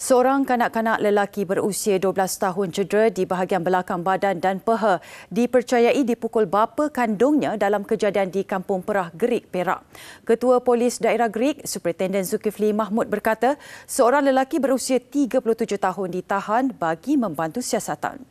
Seorang kanak-kanak lelaki berusia 12 tahun cedera di bahagian belakang badan dan peha dipercayai dipukul bapa kandungnya dalam kejadian di Kampung Perah Gerik, Perak. Ketua Polis Daerah Gerik, Superintenden Zulkifli Mahmud berkata, seorang lelaki berusia 37 tahun ditahan bagi membantu siasatan.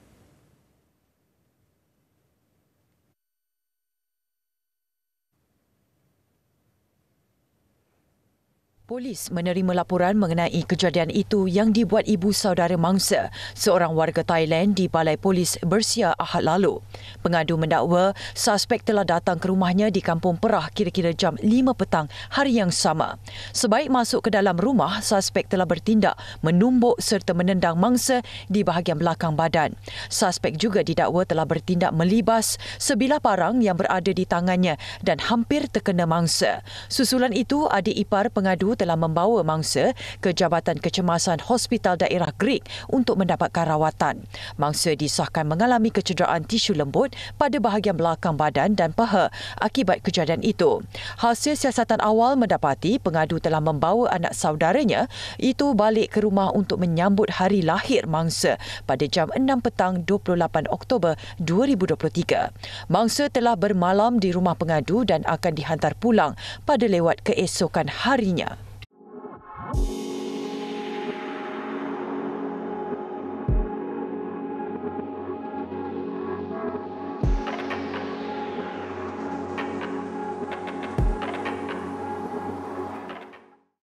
Polis menerima laporan mengenai kejadian itu yang dibuat ibu saudara mangsa, seorang warga Thailand di Balai Polis Bersia Ahad lalu. Pengadu mendakwa suspek telah datang ke rumahnya di Kampung Perah kira-kira jam 5 petang hari yang sama. Sebaik masuk ke dalam rumah, suspek telah bertindak menumbuk serta menendang mangsa di bahagian belakang badan. Suspek juga didakwa telah bertindak melibas sebilah parang yang berada di tangannya dan hampir terkena mangsa. Susulan itu, adik ipar pengadu telah membawa mangsa ke Jabatan Kecemasan Hospital Daerah Greek untuk mendapatkan rawatan. Mangsa disahkan mengalami kecederaan tisu lembut pada bahagian belakang badan dan paha akibat kejadian itu. Hasil siasatan awal mendapati pengadu telah membawa anak saudaranya itu balik ke rumah untuk menyambut hari lahir mangsa pada jam 6 petang 28 Oktober 2023. Mangsa telah bermalam di rumah pengadu dan akan dihantar pulang pada lewat keesokan harinya.